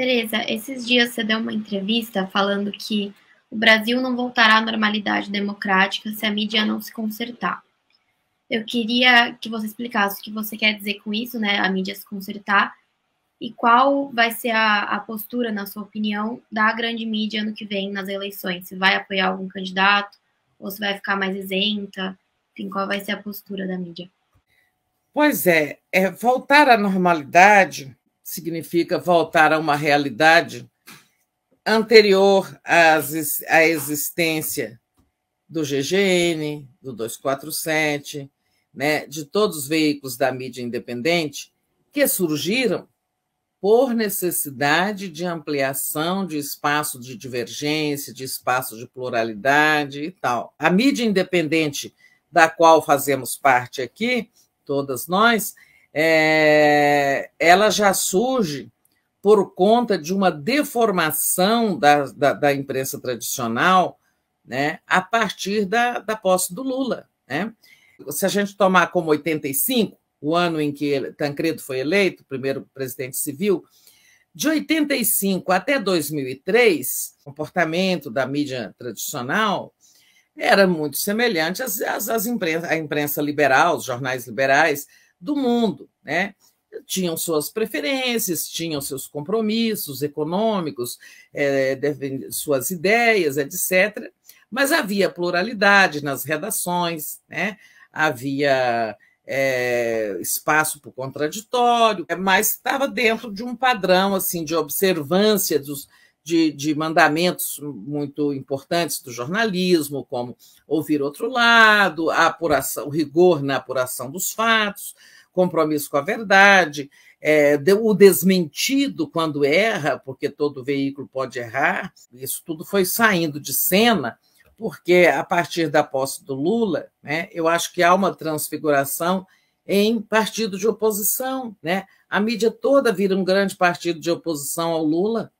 Tereza, esses dias você deu uma entrevista falando que o Brasil não voltará à normalidade democrática se a mídia não se consertar. Eu queria que você explicasse o que você quer dizer com isso, né? A mídia se consertar. E qual vai ser a, a postura, na sua opinião, da grande mídia ano que vem nas eleições? Se vai apoiar algum candidato ou se vai ficar mais isenta? Enfim, qual vai ser a postura da mídia? Pois é, é voltar à normalidade significa voltar a uma realidade anterior às, à existência do GGN, do 247, né, de todos os veículos da mídia independente que surgiram por necessidade de ampliação de espaço de divergência, de espaço de pluralidade e tal. A mídia independente da qual fazemos parte aqui, todas nós, é, ela já surge por conta de uma deformação da, da, da imprensa tradicional né, a partir da, da posse do Lula. Né? Se a gente tomar como 85, o ano em que Tancredo foi eleito, primeiro presidente civil, de 85 até 2003, o comportamento da mídia tradicional era muito semelhante às, às, às imprensa, à imprensa liberal, os jornais liberais, do mundo, né? Tinham suas preferências, tinham seus compromissos econômicos, é, suas ideias, etc. Mas havia pluralidade nas redações, né? havia é, espaço para o contraditório, mas estava dentro de um padrão assim de observância dos, de, de mandamentos muito importantes do jornalismo, como ouvir outro lado, a apuração, o rigor na apuração dos fatos, compromisso com a verdade, é, o desmentido quando erra, porque todo veículo pode errar. Isso tudo foi saindo de cena porque a partir da posse do Lula, né, eu acho que há uma transfiguração em partido de oposição. Né? A mídia toda vira um grande partido de oposição ao Lula,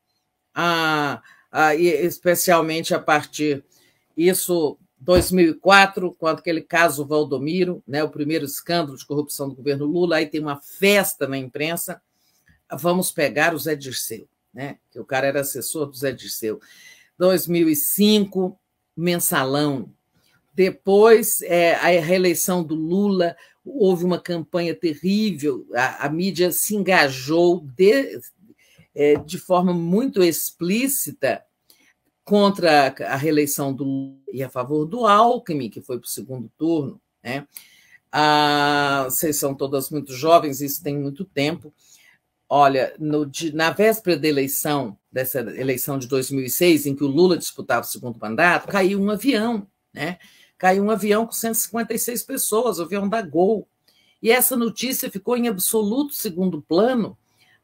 a, a, especialmente a partir isso 2004, quando aquele caso Valdomiro, né, o primeiro escândalo de corrupção do governo Lula, aí tem uma festa na imprensa, vamos pegar o Zé Dirceu, né, que o cara era assessor do Zé Dirceu. 2005, mensalão. Depois, é, a reeleição do Lula, houve uma campanha terrível, a, a mídia se engajou de, é, de forma muito explícita contra a reeleição do Lula e a favor do Alckmin, que foi para o segundo turno. Né? Ah, vocês são todas muito jovens, isso tem muito tempo. Olha, no, na véspera da eleição, dessa eleição de 2006, em que o Lula disputava o segundo mandato, caiu um avião, né? Caiu um avião com 156 pessoas, o avião da Gol. E essa notícia ficou em absoluto segundo plano,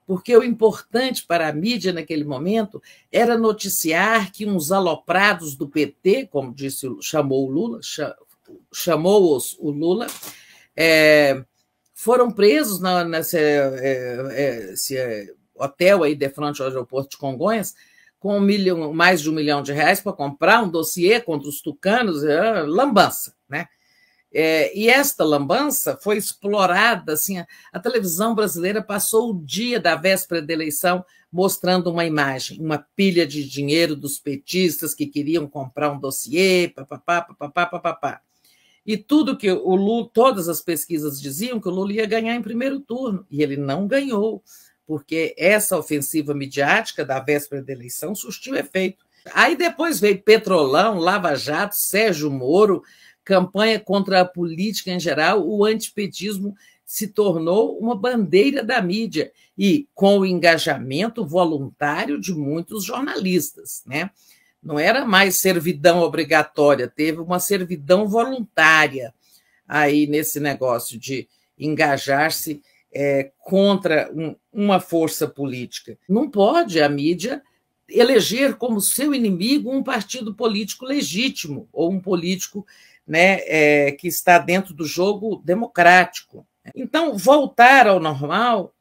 porque o importante para a mídia naquele momento era noticiar que uns aloprados do PT, como disse, chamou o Lula, chamou-os o Lula, é, foram presos na, nesse é, é, é, é, hotel aí de frente ao aeroporto de Congonhas, com um milhão, mais de um milhão de reais para comprar um dossiê contra os tucanos, é, lambança, né? É, e esta lambança foi explorada, assim, a, a, televisão brasileira passou o dia da véspera da eleição mostrando uma imagem, uma pilha de dinheiro dos petistas que queriam comprar um dossiê, papapá, papapá, papapá. E tudo que o Lula, todas as pesquisas diziam que o Lula ia ganhar em primeiro turno, e ele não ganhou, porque essa ofensiva midiática da véspera da eleição surtiu efeito. Aí depois veio Petrolão, Lava Jato, Sérgio Moro, campanha contra a política em geral, o antipetismo se tornou uma bandeira da mídia e com o engajamento voluntário de muitos jornalistas, né? Não era mais servidão obrigatória, teve uma servidão voluntária aí nesse negócio de engajar-se é, contra um, uma força política. Não pode a mídia eleger como seu inimigo um partido político legítimo ou um político né, é, que está dentro do jogo democrático. Então, voltar ao normal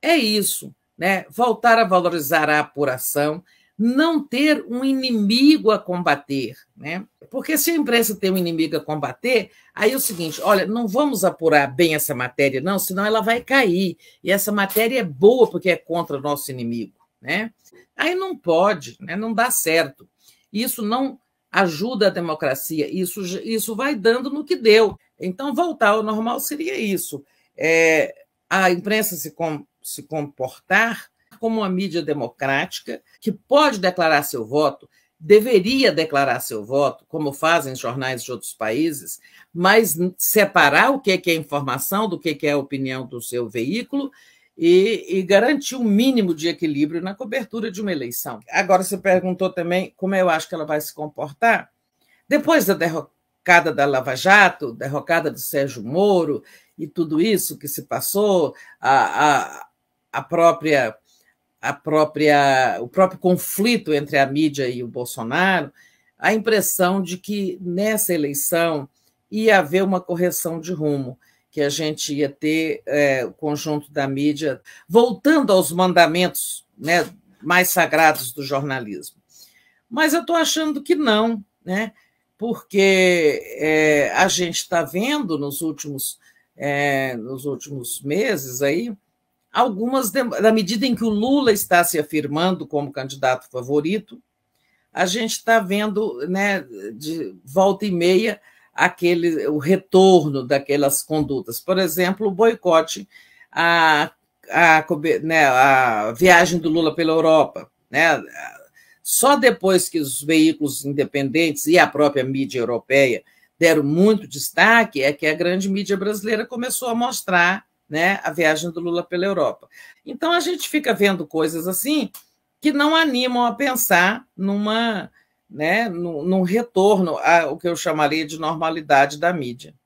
é isso, né? voltar a valorizar a apuração, não ter um inimigo a combater. Né? Porque se a imprensa tem um inimigo a combater, aí é o seguinte: olha, não vamos apurar bem essa matéria, não, senão ela vai cair. E essa matéria é boa porque é contra o nosso inimigo né? Aí não pode, né? não dá certo. Isso não ajuda a democracia, isso, isso vai dando no que deu. Então, voltar ao normal seria isso. É, a imprensa se, com, se comportar como uma mídia democrática que pode declarar seu voto, deveria declarar seu voto, como fazem jornais de outros países, mas separar o que é, é informação do é que é a opinião do seu veículo e, e garantir um mínimo de equilíbrio na cobertura de uma eleição. Agora, você perguntou também como eu acho que ela vai se comportar. Depois da derrocada da Lava Jato, derrocada do Sérgio Moro e tudo isso que se passou, a, a, a própria a própria, o próprio conflito entre a mídia e o Bolsonaro, a impressão de que nessa eleição ia haver uma correção de rumo que a gente ia ter é, o conjunto da mídia voltando aos mandamentos né, mais sagrados do jornalismo. Mas eu estou achando que não, né? porque é, a gente está vendo nos últimos, é, nos últimos meses aí algumas na medida em que o Lula está se afirmando como candidato favorito, a gente está vendo né, de volta e meia aquele, o retorno daquelas condutas. Por exemplo, o boicote à, à, né, à viagem do Lula pela Europa. Né? Só depois que os veículos independentes e a própria mídia europeia deram muito destaque é que a grande mídia brasileira começou a mostrar né, a viagem do Lula pela Europa. Então a gente fica vendo coisas assim que não animam a pensar numa né, no num retorno ao que eu chamaria de normalidade da mídia.